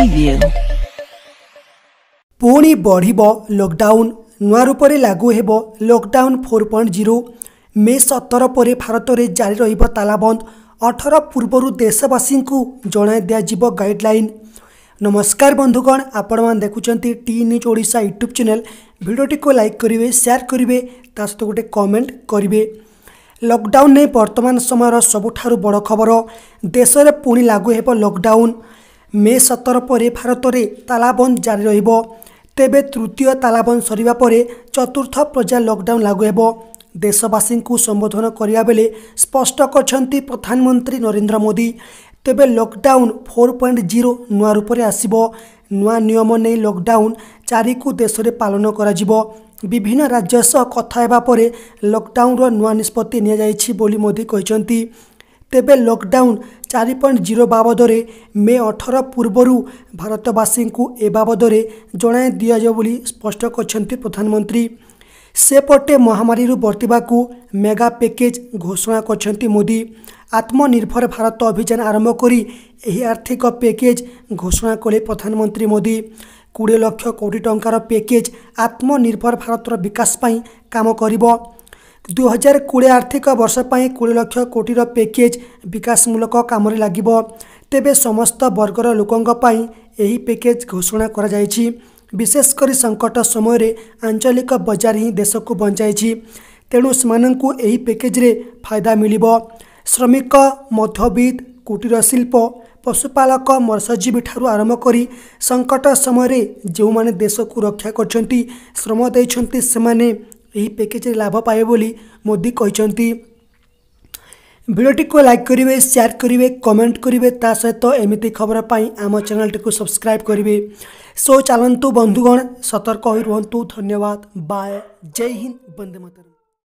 preview. ପୁଣି ବଢ଼ିବ lockdown ନୂଆ ରୂପରେ ଲାଗୁ ହେବ lockdown four point zero May ସତର ପରେ ଭାରତରେ ଜାରି ରହିବ ତାଲାବନ୍ଦ ଅଠର ପୂର୍ବରୁ ଦେଶବାସୀଙ୍କୁ ଜଣାଇ ଦିଆଯିବ ଗାଇଡ଼ଲାଇନ୍ ନମସ୍କାର ବନ୍ଧୁଗଣ ଆପଣମାନେ ଦେଖୁଛନ୍ତି T news Odisha YouTube channel ଭିଡ଼ିଓଟିକୁ ଲାଇକ୍ କରିବେ ସେୟାର କରିବେ ତା ସହିତ ଗୋଟେ କମେଣ୍ଟ କରିବେ ଲକଡାଉନ୍ ନେଇ ବର୍ତ୍ତମାନ ସମୟର ସବୁଠାରୁ ବଡ଼ ଖବର ଦେଶରେ ପୁଣି ଲାଗୁ ହେବ ଲକଡାଉନ୍ ମେ ସତର ପରେ ଭାରତରେ ତାଲାବନ୍ଦ ଜାରି ରହିବ ତେବେ ତୃତୀୟ ତାଲାବନ୍ଦ ସରିବା ପରେ ଚତୁର୍ଥ ପର୍ଯ୍ୟାୟ ଲକ୍ଡାଉନ୍ ଲାଗୁ ହେବ ଦେଶବାସୀଙ୍କୁ ସମ୍ବୋଧନ କରିବାବେଳେ ସ୍ପଷ୍ଟ କରିଛନ୍ତି ପ୍ରଧାନମନ୍ତ୍ରୀ ନରେନ୍ଦ୍ର ମୋଦି ତେବେ ଲକ୍ଡାଉନ୍ ଫୋର୍ ପଏଣ୍ଟ ଜିରୋ ନୂଆ ରୂପରେ ଆସିବ ନୂଆ ନିୟମ ନେଇ ଲକ୍ଡାଉନ୍ ଚାରିକୁ ଦେଶରେ ପାଳନ କରାଯିବ ବିଭିନ୍ନ ରାଜ୍ୟ ସହ କଥା ହେବା ପରେ ଲକ୍ଡାଉନ୍ର ନୂଆ ନିଷ୍ପତ୍ତି ନିଆଯାଇଛି ବୋଲି ମୋଦି କହିଛନ୍ତି ତେବେ ଲକଡାଉନ୍ ଚାରି ପଏଣ୍ଟ ଜିରୋ ବାବଦରେ ମେ ଅଠର ପୂର୍ବରୁ ଭାରତବାସୀଙ୍କୁ ଏ ବାବଦରେ ଜଣାଇ ଦିଆଯିବ ବୋଲି ସ୍ପଷ୍ଟ କରିଛନ୍ତି ପ୍ରଧାନମନ୍ତ୍ରୀ ସେପଟେ ମହାମାରୀରୁ ବର୍ତ୍ତିବାକୁ ମେଗା ପ୍ୟାକେଜ୍ ଘୋଷଣା କରିଛନ୍ତି ମୋଦି ଆତ୍ମନିର୍ଭର ଭାରତ ଅଭିଯାନ ଆରମ୍ଭ କରି ଏହି ଆର୍ଥିକ ପ୍ୟାକେଜ୍ ଘୋଷଣା କଲେ ପ୍ରଧାନମନ୍ତ୍ରୀ ମୋଦି କୋଡ଼ିଏ ଲକ୍ଷ କୋଟି ଟଙ୍କାର ପ୍ୟାକେଜ୍ ଆତ୍ମନିର୍ଭର ଭାରତର ବିକାଶ ପାଇଁ କାମ କରିବ दुई हजार कि आर्थिक वर्षपोडिलक्ष कोटिर प्याकेज विकासमूलक काम लाग तेबे समस्त वर्ग र लोक प्याकेज घोषणा गराइछ विशेषकरी सङ्कट समयले आञ्चलिक बजार हिँड देशको बन्छाइन्छ तेणु यही प्याकेजले फायदा मिल्यो श्रमिक मध्यवित कुटीर शिल्प पशुपालक मत्स्यजीवी ठु आरम्भकरी सङ्कट समयले जो देशको रक्षा गर्छ श्रम दिनसम्म पैकेज लाभ पाए मोदी कहते भिडटी को लाइक करेंगे शेयर करेंगे कमेंट करेंगे ता सहित एमती खबर पर आम चेल टी सब्सक्राइब करेंगे सो चलतु बंधुगण सतर्क रुहतु धन्यवाद बाय जय हिंद बंदे मतरा